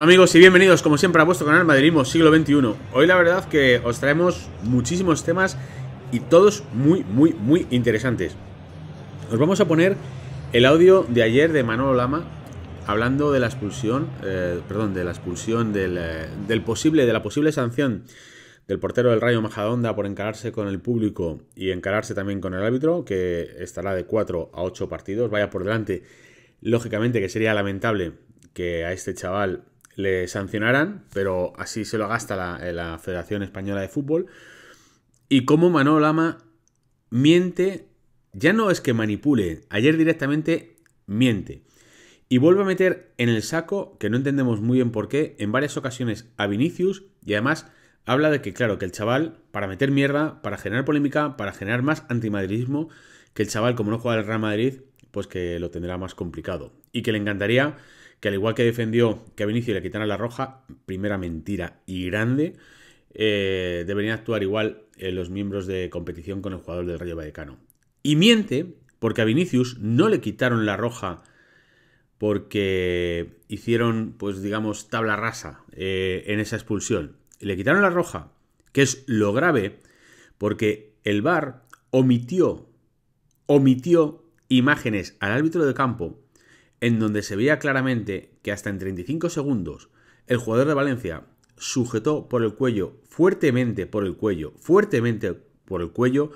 Amigos y bienvenidos como siempre a vuestro canal Madridismo Siglo XXI Hoy la verdad que os traemos muchísimos temas y todos muy muy muy interesantes Os vamos a poner el audio de ayer de Manolo Lama hablando de la expulsión, eh, perdón, de la expulsión del, eh, del, posible, de la posible sanción del portero del Rayo Majadonda por encararse con el público y encararse también con el árbitro que estará de 4 a 8 partidos, vaya por delante lógicamente que sería lamentable que a este chaval le sancionarán, pero así se lo gasta la, eh, Federación Española de Fútbol. Y como Manolo Lama miente, ya no es que manipule, ayer directamente miente. Y vuelve a meter en el saco, que no entendemos muy bien por qué, en varias ocasiones a Vinicius y además habla de que, claro, que el chaval, para meter mierda, para generar polémica, para generar más antimadridismo, que el chaval, como no juega al Real Madrid, pues que lo tendrá más complicado. Y que le encantaría que al igual que defendió que a Vinicius le quitaran la roja, primera mentira y grande, eh, deberían actuar igual eh, los miembros de competición con el jugador del Rayo Vallecano. Y miente porque a Vinicius no le quitaron la roja porque hicieron, pues digamos, tabla rasa eh, en esa expulsión. le quitaron la roja, que es lo grave, porque el VAR omitió, omitió imágenes al árbitro de campo en donde se veía claramente que hasta en 35 segundos el jugador de Valencia sujetó por el cuello, fuertemente por el cuello, fuertemente por el cuello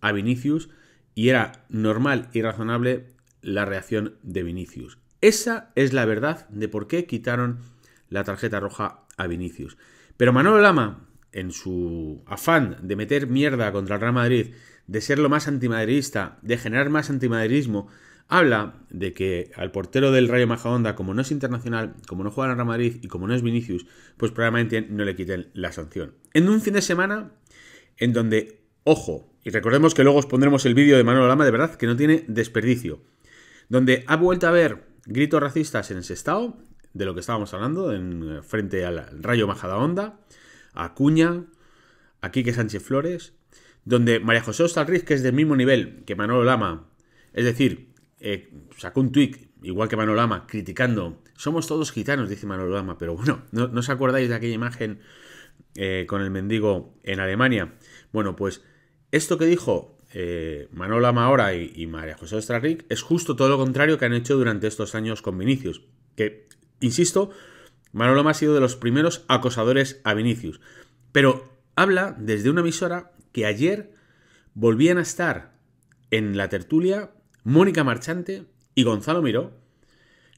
a Vinicius y era normal y razonable la reacción de Vinicius. Esa es la verdad de por qué quitaron la tarjeta roja a Vinicius. Pero Manuel Lama, en su afán de meter mierda contra el Real Madrid, de ser lo más antimadridista, de generar más antimadridismo, Habla de que al portero del Rayo Majadahonda, como no es internacional, como no juega en Real Madrid y como no es Vinicius, pues probablemente no le quiten la sanción. En un fin de semana en donde, ojo, y recordemos que luego os pondremos el vídeo de Manolo Lama, de verdad, que no tiene desperdicio, donde ha vuelto a haber gritos racistas en estado, de lo que estábamos hablando, en, eh, frente al Rayo Majadahonda, a Cuña, a Quique Sánchez Flores, donde María José Ostalriz, que es del mismo nivel que Manolo Lama, es decir, eh, sacó un tweet, igual que Manolama, criticando. Somos todos gitanos, dice Manolama, pero bueno, ¿no, os acordáis de aquella imagen eh, con el mendigo en Alemania? Bueno, pues esto que dijo eh, Manolama ahora y, y, María José Ostrarric es justo todo lo contrario que han hecho durante estos años con Vinicius. Que, insisto, Manolama ha sido de los primeros acosadores a Vinicius. Pero habla desde una emisora que ayer volvían a estar en la tertulia Mónica Marchante y Gonzalo Miró,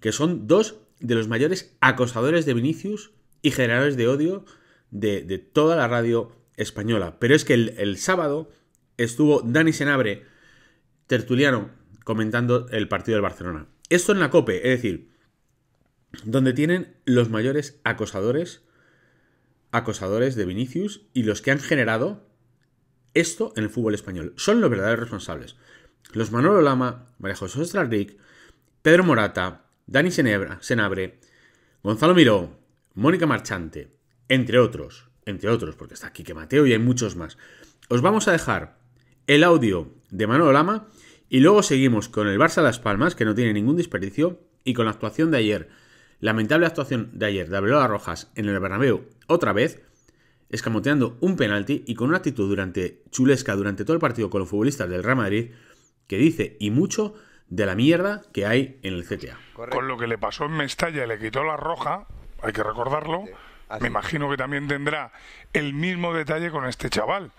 que son dos de los mayores acosadores de Vinicius y generadores de odio de, toda la radio española. Pero es que el, sábado estuvo Dani Senabre, tertuliano, comentando el partido del Barcelona. Esto en la COPE, es decir, donde tienen los mayores acosadores, acosadores de Vinicius y los que han generado esto en el fútbol español. Son los verdaderos responsables los Manolo Lama, María José Pedro Morata, Dani Senabre, Gonzalo Miró, Mónica Marchante, entre otros, entre otros, porque está aquí que Mateo y hay muchos más. Os vamos a dejar el audio de Manolo Lama y luego seguimos con el Barça Las Palmas, que no tiene ningún desperdicio, y con la actuación de ayer, lamentable actuación de ayer de Abelola Rojas en el Bernabéu otra vez, escamoteando un penalti y con una actitud durante chulesca durante todo el partido con los futbolistas del Real Madrid, que dice y mucho de la mierda que hay en el CTA. Con lo que le pasó en Mestalla, le quitó la roja, hay que recordarlo. Me imagino que también tendrá el mismo detalle con este chaval.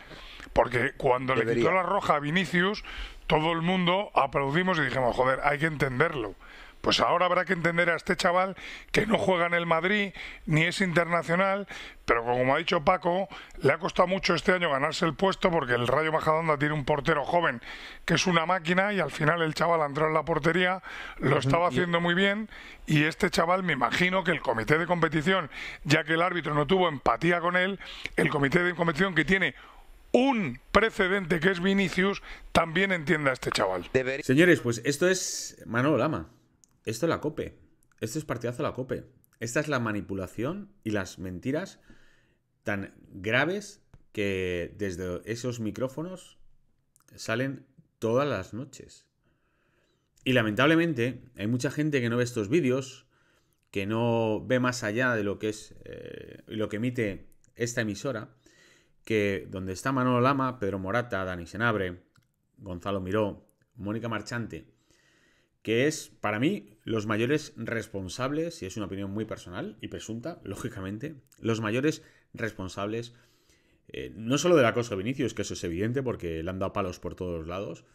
Porque cuando le quitó la roja a Vinicius, todo el mundo aplaudimos y dijimos, joder, hay que entenderlo. Pues ahora habrá que entender a este chaval que no juega en el Madrid, ni es internacional, pero como ha dicho Paco, le ha costado mucho este año ganarse el puesto porque el Rayo Majadonda tiene un portero joven que es una máquina y al final el chaval entró en la portería, lo estaba haciendo muy bien y este chaval me imagino que el comité de competición, ya que el árbitro no tuvo empatía con él, el comité de competición que tiene un precedente que es Vinicius, también entienda a este chaval. Señores, pues esto es Manolo Lama. Esto es la cope. Esto es partidazo la cope. Esta es la manipulación y las mentiras tan graves que desde esos micrófonos salen todas las noches. Y lamentablemente hay mucha gente que no ve estos vídeos, que no ve más allá de lo que es eh, lo que emite esta emisora, que donde está Manolo Lama, Pedro Morata, Dani Senabre, Gonzalo Miró, Mónica Marchante, que es para mí los mayores responsables, y es una opinión muy personal y presunta, lógicamente, los mayores responsables, eh, no solo la acoso de Vinicius, que eso es evidente porque le han dado palos por todos lados,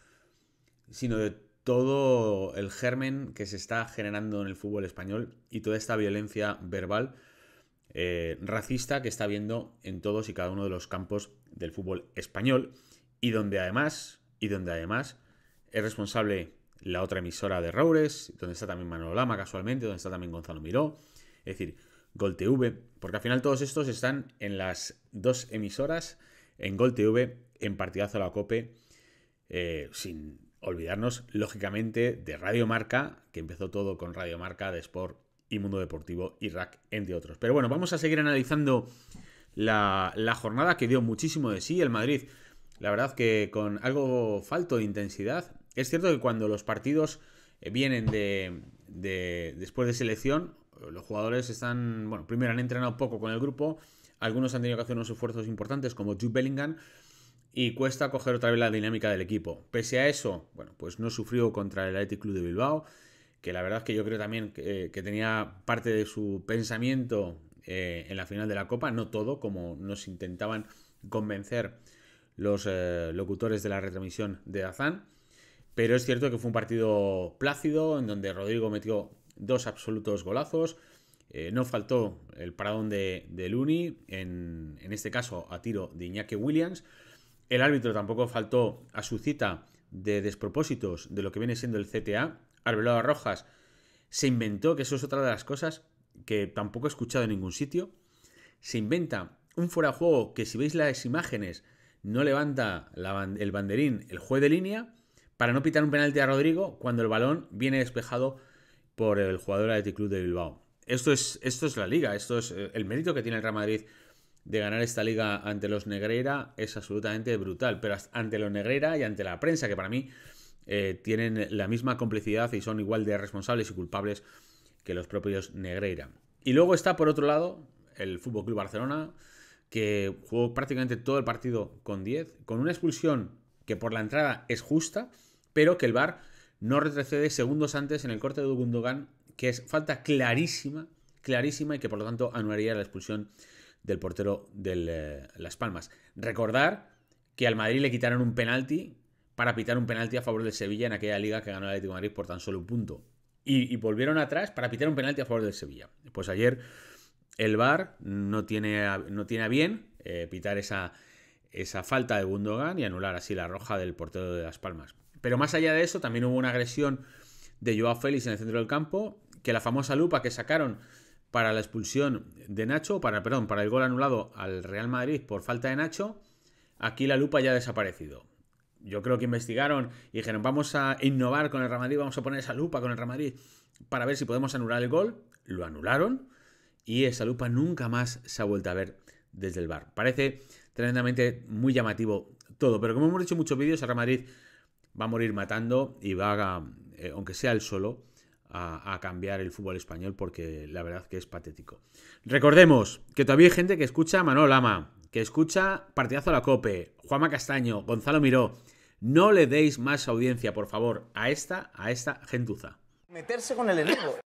sino de todo el germen que se está generando en el fútbol español y toda esta violencia verbal eh, racista que está habiendo en todos y cada uno de los campos del fútbol español y donde además, y donde además es responsable la otra emisora de Roures, donde está también Manolo Lama casualmente, donde está también Gonzalo Miró, es decir, Gol TV, porque al final todos estos están en las dos emisoras, en Gol TV, en Partidazo a la Cope, eh, sin olvidarnos, lógicamente, de Radio Marca, que empezó todo con Radio Marca, de Sport y Mundo Deportivo y Rack, entre otros. Pero bueno, vamos a seguir analizando la, la jornada que dio muchísimo de sí el Madrid. La verdad que con algo falto de intensidad, es cierto que cuando los partidos eh, vienen de, después de selección, eh, los jugadores están, bueno, primero han entrenado poco con el grupo, algunos han tenido que hacer unos esfuerzos importantes como Jude Bellingham y cuesta coger otra vez la dinámica del equipo. Pese a eso, bueno, pues no sufrió contra el Athletic Club de Bilbao, que la verdad es que yo creo también que, eh, tenía parte de su pensamiento en la final de la Copa, no todo, como nos intentaban convencer los locutores de la retransmisión de Azán. Pero es cierto que fue un partido plácido, en donde Rodrigo metió dos absolutos golazos. Eh, no faltó el paradón de, Luni, en, este caso a tiro de Iñaki Williams. El árbitro tampoco faltó a su cita de despropósitos de lo que viene siendo el CTA. Arbeloa Rojas se inventó, que eso es otra de las cosas que tampoco he escuchado en ningún sitio. Se inventa un fuera de juego que si veis las imágenes no levanta el banderín el juez de línea para no pitar un penalti a Rodrigo cuando el balón viene despejado por el jugador del Club de Bilbao. Esto es, esto es la liga, esto es eh, el mérito que tiene el Real Madrid de ganar esta liga ante los Negreira es absolutamente brutal, pero ante los Negreira y ante la prensa, que para mí eh, tienen la misma complicidad y son igual de responsables y culpables que los propios Negreira. Y luego está por otro lado el FC Club Barcelona, que jugó prácticamente todo el partido con 10, con una expulsión que por la entrada es justa, pero que el VAR no retrocede segundos antes en el corte de Dugundogan. que es falta clarísima, clarísima y que por lo tanto anularía la expulsión del portero de eh, Las Palmas. Recordar que al Madrid le quitaron un penalti para pitar un penalti a favor del Sevilla en aquella liga que ganó el Atlético de Madrid por tan solo un punto. Y, volvieron atrás para pitar un penalti a favor del Sevilla. Pues ayer el VAR no tiene a, no tiene bien eh, pitar esa, esa falta de Gundogan y anular así la roja del portero de Las Palmas. Pero más allá de eso, también hubo una agresión de Joao Félix en el centro del campo, que la famosa lupa que sacaron para la expulsión de Nacho, para, perdón, para el gol anulado al Real Madrid por falta de Nacho, aquí la lupa ya ha desaparecido. Yo creo que investigaron y dijeron, vamos a innovar con el Real Madrid, vamos a poner esa lupa con el Real Madrid para ver si podemos anular el gol. Lo anularon y esa lupa nunca más se ha vuelto a ver desde el bar. Parece tremendamente muy llamativo todo. Pero como hemos dicho en muchos vídeos, a Real Madrid va a morir matando y va a, eh, aunque sea él solo, a, cambiar el fútbol español porque la verdad que es patético. Recordemos que todavía hay gente que escucha a Lama, que escucha Partidazo a la Cope, Juanma Castaño, Gonzalo Miró. No le deis más audiencia, por favor, a esta, a esta gentuza. Meterse con el enemigo.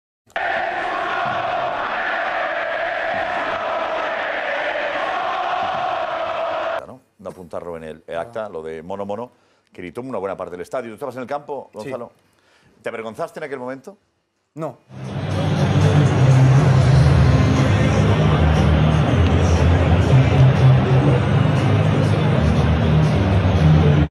está en el acta, lo de Mono Mono, que gritó una buena parte del estadio. ¿Tú estabas en el campo, Gonzalo? ¿Te avergonzaste en aquel momento? No.